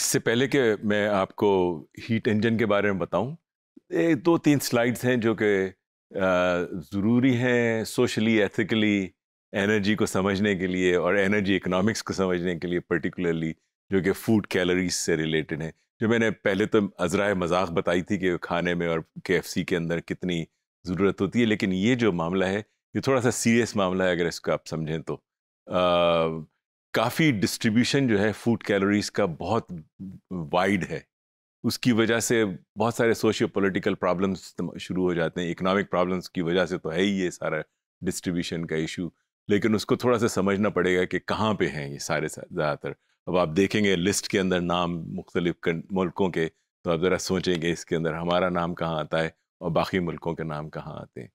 इससे पहले कि मैं आपको हीट इंजन के बारे में बताऊं एक दो तीन स्लाइड्स हैं जो कि ज़रूरी हैं सोशली एथिकली एनर्जी को समझने के लिए और एनर्जी इकोनॉमिक्स को समझने के लिए पर्टिकुलरली जो कि फूड कैलोरीज से रिलेटेड हैं जो मैंने पहले तो अजरा मजाक बताई थी कि खाने में और के के अंदर कितनी ज़रूरत होती है लेकिन ये जो मामला है ये थोड़ा सा सीरियस मामला है अगर इसको आप समझें तो आ, काफ़ी डिस्ट्रीब्यूशन जो है फूड कैलोरीज का बहुत वाइड है उसकी वजह से बहुत सारे सोशियो पॉलिटिकल प्रॉब्लम्स शुरू हो जाते हैं इकोनॉमिक प्रॉब्लम्स की वजह से तो है ही ये सारा डिस्ट्रीब्यूशन का इशू लेकिन उसको थोड़ा सा समझना पड़ेगा कि कहाँ पे हैं ये सारे ज़्यादातर अब आप देखेंगे लिस्ट के अंदर नाम मुख्तलिफ मुल्कों के तो आप ज़रा सोचेंगे इसके अंदर हमारा नाम कहाँ आता है और बाकी मुल्कों के नाम कहाँ आते हैं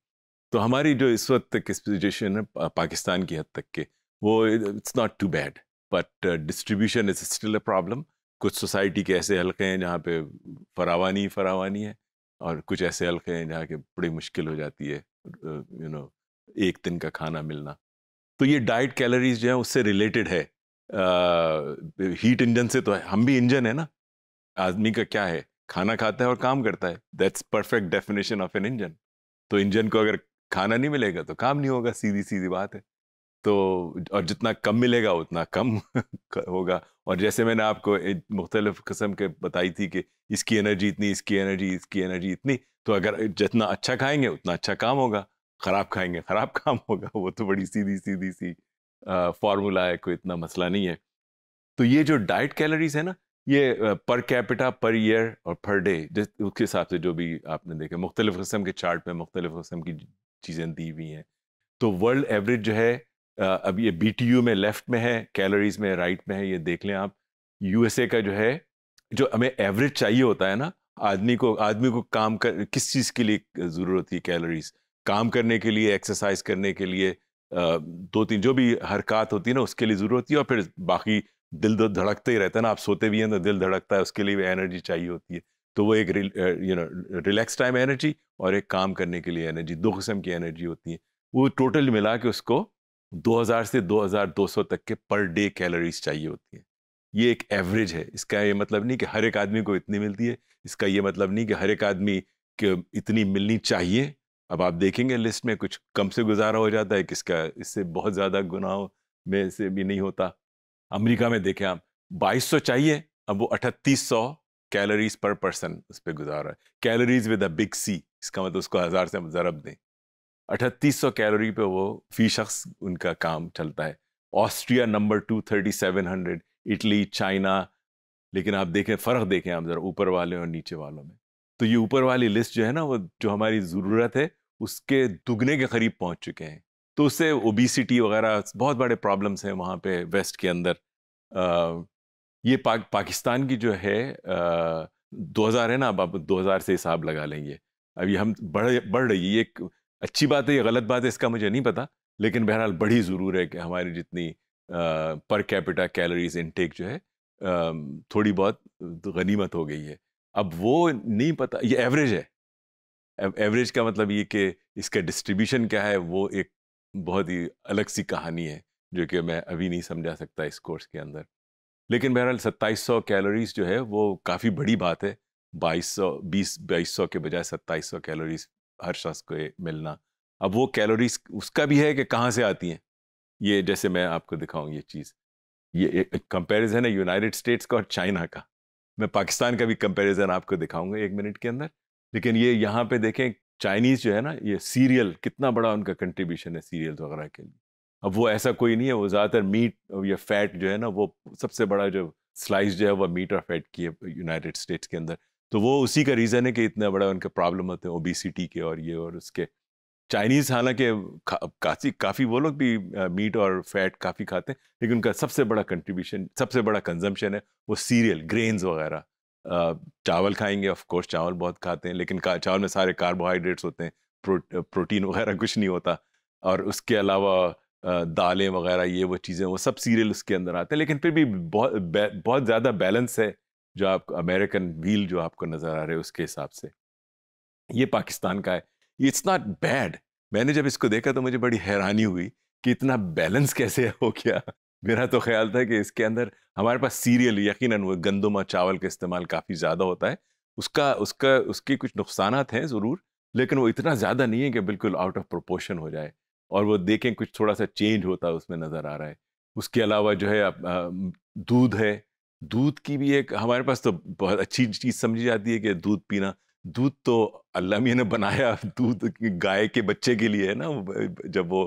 तो हमारी जो इस वक्त की सिचुएशन है पाकिस्तान की हद तक के वो it's not too bad but distribution is still a problem कुछ सोसाइटी के ऐसे हल्के हैं जहाँ पे फरावानी फरावानी है और कुछ ऐसे हल्के हैं जहाँ के बड़ी मुश्किल हो जाती है यू नो एक दिन का खाना मिलना तो ये डाइट कैलोरीज जो है उससे रिलेटेड है हीट इंजन से तो है हम भी इंजन है ना आदमी का क्या है खाना खाता है और काम करता है that's perfect definition of an engine तो इंजन को अगर खाना नहीं मिलेगा तो काम नहीं होगा सीधी सीधी बात है तो और जितना कम मिलेगा उतना कम होगा और जैसे मैंने आपको मुख्तलिफ कस्म के बताई थी कि इसकी एनर्जी इतनी इसकी एनर्जी इसकी एनर्जी इतनी तो अगर जितना अच्छा खाएंगे उतना अच्छा काम होगा ख़राब खाएंगे ख़राब काम होगा वो तो बड़ी सीधी सीधी सी फार्मूला है कोई इतना मसला नहीं है तो ये जो डाइट कैलोरीज है ना ये पर कैपिटा पर ईयर और पर डे जिस उसके हिसाब से जो भी आपने देखा मुख्तलिफ कस्म के चार्ट मुख्तलिफ कस्म की चीज़ें दी हुई हैं तो वर्ल्ड एवरेज जो है अब ये बी में लेफ्ट में है कैलोरीज में राइट में है ये देख लें आप यूएसए का जो है जो हमें एवरेज चाहिए होता है ना आदमी को आदमी को काम कर किस चीज़ के लिए ज़रूरत होती है कैलोरीज काम करने के लिए एक्सरसाइज करने के लिए दो तीन जो भी हरकत होती है ना उसके लिए ज़रूरत होती है और फिर बाकी दिल दो धड़कते ही रहता है ना आप सोते भी हैं तो दिल धड़कता है उसके लिए भी एनर्जी चाहिए होती है तो वो एक you know relax time energy और एक काम करने के लिए एनर्जी दो किस्म की एनर्जी होती है वो टोटल मिला के उसको 2000 से 2200 तक के पर डे कैलोरीज चाहिए होती हैं ये एक एवरेज है इसका ये मतलब नहीं कि हर एक आदमी को इतनी मिलती है इसका ये मतलब नहीं कि हर एक आदमी को इतनी मिलनी चाहिए अब आप देखेंगे लिस्ट में कुछ कम से गुजारा हो जाता है किसका इससे बहुत ज़्यादा गुनाहों में से भी नहीं होता अमेरिका में देखें आप 2200 चाहिए अब वो सौ कैलोरीज पर पर्सन उस पर गुजारा है calories with a big C इसका मतलब उसको हज़ार से हम ज़रब दें अठतीस सौ कैलोरी पे वो फी शख्स उनका काम चलता है Austria number two thirty seven hundred Italy China लेकिन आप देखें फ़र्क देखें आप ज़रा ऊपर वाले और नीचे वालों में तो ये ऊपर वाली लिस्ट जो है ना वो जो हमारी ज़रूरत है उसके दुगने के करीब पहुंच चुके हैं तो उससे ओबीसीटी वगैरह बहुत बड़े प्रॉब्लम्स हैं वहाँ पे वेस्ट के अंदर आ, ये पा, पाकिस्तान की जो है दो है ना अब आप दो से हिसाब लगा लेंगे अभी हम बढ़ बढ़ रही है ये अच्छी बात है या गलत बात है इसका मुझे नहीं पता लेकिन बहरहाल बड़ी ज़रूर है कि हमारी जितनी पर कैपिटा कैलोरीज इनटेक जो है थोड़ी बहुत तो गनीमत हो गई है अब वो नहीं पता ये एवरेज है एवरेज का मतलब ये कि इसका डिस्ट्रीब्यूशन क्या है वो एक बहुत ही अलग सी कहानी है जो कि मैं अभी नहीं समझा सकता इस कोर्स के अंदर लेकिन बहरहाल सत्ताईस सौ कैलोरीज जो है वो काफ़ी बड़ी बात है बाईस सौ बीस बाईस सौ के बजाय सत्ताईस सौ कैलोरीज हर शख्स को मिलना अब वो कैलोरीज उसका भी है कि कहाँ से आती हैं ये जैसे मैं आपको दिखाऊँ ये चीज़ ये कंपैरिजन है यूनाइटेड स्टेट्स का और चाइना का मैं पाकिस्तान का भी कंपैरिजन आपको दिखाऊंगा एक मिनट के अंदर लेकिन ये यहाँ पे देखें चाइनीज़ जो है ना ये सीरियल कितना बड़ा उनका कंट्रीब्यूशन है सीरियल वगैरह के लिए अब वो ऐसा कोई नहीं है वो ज़्यादातर मीट या फैट जो है ना वो सबसे बड़ा जो स्लाइस जो है वह मीट और फैट की है यूनाइटेड स्टेट्स के अंदर तो वो उसी का रीज़न है कि इतना बड़ा उनका प्रॉब्लम होते हैं ओबीसीटी के और ये और उसके चाइनीज़ हालांकि काफ़ी काफ़ी वो लोग भी मीट और फैट काफ़ी खाते हैं लेकिन उनका सबसे बड़ा कंट्रीब्यूशन सबसे बड़ा कंजम्पशन है वो सीरियल ग्रेन्स वगैरह चावल खाएंगे ऑफ कोर्स चावल बहुत खाते हैं लेकिन चावल में सारे कार्बोहाइड्रेट्स होते हैं प्रो, प्रोटीन वगैरह कुछ नहीं होता और उसके अलावा दालें वगैरह ये वो चीज़ें वो सब सीरियल उसके अंदर आते हैं लेकिन फिर भी बहुत बहुत ज़्यादा बैलेंस है जो आप अमेरिकन व्हील जो आपको नज़र आ रहे हैं उसके हिसाब से ये पाकिस्तान का है इट्स नॉट बैड मैंने जब इसको देखा तो मुझे बड़ी हैरानी हुई कि इतना बैलेंस कैसे हो गया मेरा तो ख्याल था कि इसके अंदर हमारे पास सीरियल यकीन वो गंदुम और चावल का इस्तेमाल काफ़ी ज़्यादा होता है उसका उसका उसके कुछ नुकसान हैं ज़रूर लेकिन वो इतना ज़्यादा नहीं है कि बिल्कुल आउट ऑफ प्रोपोर्शन हो जाए और वो देखें कुछ थोड़ा सा चेंज होता है उसमें नज़र आ रहा है उसके अलावा जो है दूध है दूध की भी एक हमारे पास तो बहुत अच्छी चीज़ समझी जाती है कि दूध पीना दूध तो अल्लाह मियाँ ने बनाया दूध गाय के बच्चे के लिए है ना जब वो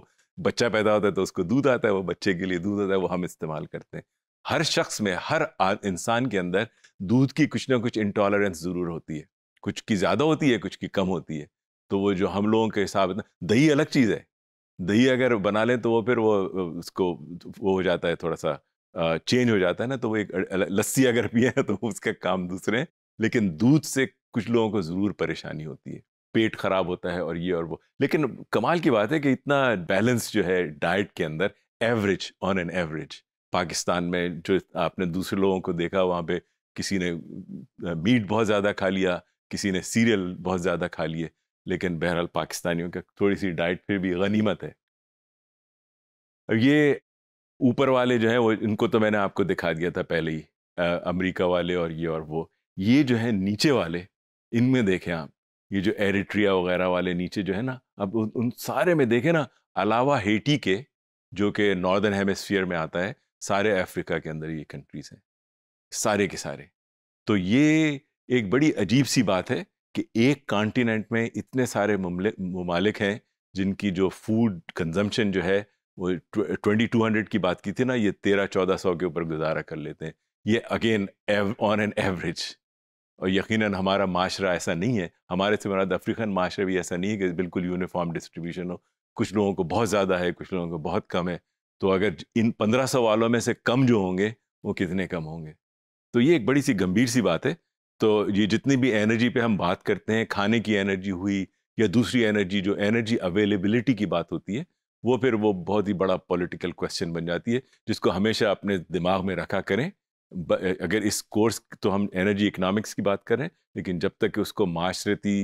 बच्चा पैदा होता है तो उसको दूध आता है वो बच्चे के लिए दूध आता है वो हम इस्तेमाल करते हैं हर शख्स में हर इंसान के अंदर दूध की कुछ ना कुछ इंटॉलरेंस ज़रूर होती है कुछ की ज़्यादा होती है कुछ की कम होती है तो वो जो हम लोगों के हिसाब दही अलग चीज़ है दही अगर बना लें तो वो फिर वो उसको वो हो जाता है थोड़ा सा चेंज हो जाता है ना तो वो एक लस्सी अगर पिए तो उसका काम दूसरे हैं लेकिन दूध से कुछ लोगों को ज़रूर परेशानी होती है पेट ख़राब होता है और ये और वो लेकिन कमाल की बात है कि इतना बैलेंस जो है डाइट के अंदर average on an average Pakistan में जो आपने दूसरे लोगों को देखा वहाँ पे किसी ने मीट बहुत ज़्यादा खा लिया किसी ने सीरियल बहुत ज़्यादा खा लिए लेकिन बहरहाल पाकिस्तानियों का थोड़ी सी डाइट फिर भी गनीमत है ये ऊपर वाले जो हैं वो इनको तो मैंने आपको दिखा दिया था पहले ही अमेरिका वाले और ये और वो ये जो है नीचे वाले इनमें देखें आप ये जो एरिट्रिया वगैरह वाले नीचे जो है ना अब उन, उन सारे में देखें ना अलावा हेटी के जो कि नॉर्दर्न हेमस्फीयर में आता है सारे अफ्रीका के अंदर ये कंट्रीज़ हैं सारे के सारे तो ये एक बड़ी अजीब सी बात है कि एक कॉन्टिनेंट में इतने सारे ममालिक हैं जिनकी जो फूड कंजम्पशन जो है वो ट्वेंटी टू हंड्रेड की बात की थी ना ये तेरह चौदह सौ के ऊपर गुजारा कर लेते हैं ये अगेन ऑन एन एवरेज और यकीनन हमारा माशरा ऐसा नहीं है हमारे से मुराद अफ्रीकन माशरा भी ऐसा नहीं है कि बिल्कुल यूनिफॉर्म डिस्ट्रीब्यूशन हो कुछ लोगों को बहुत ज़्यादा है कुछ लोगों को बहुत कम है तो अगर इन पंद्रह सौ वालों में से कम जो होंगे वो कितने कम होंगे तो ये एक बड़ी सी गंभीर सी बात है तो ये जितनी भी एनर्जी पे हम बात करते हैं खाने की एनर्जी हुई या दूसरी एनर्जी जो एनर्जी अवेलेबिलिटी की बात होती है वो फिर वो बहुत ही बड़ा पॉलिटिकल क्वेश्चन बन जाती है जिसको हमेशा अपने दिमाग में रखा करें अगर इस कोर्स तो हम एनर्जी इकनॉमिक्स की बात करें लेकिन जब तक उसको माशरती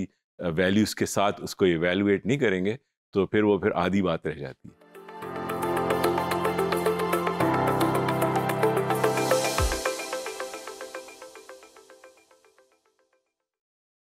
वैल्यूज़ के साथ उसको इवेलुएट नहीं करेंगे तो फिर वो फिर आधी बात रह जाती है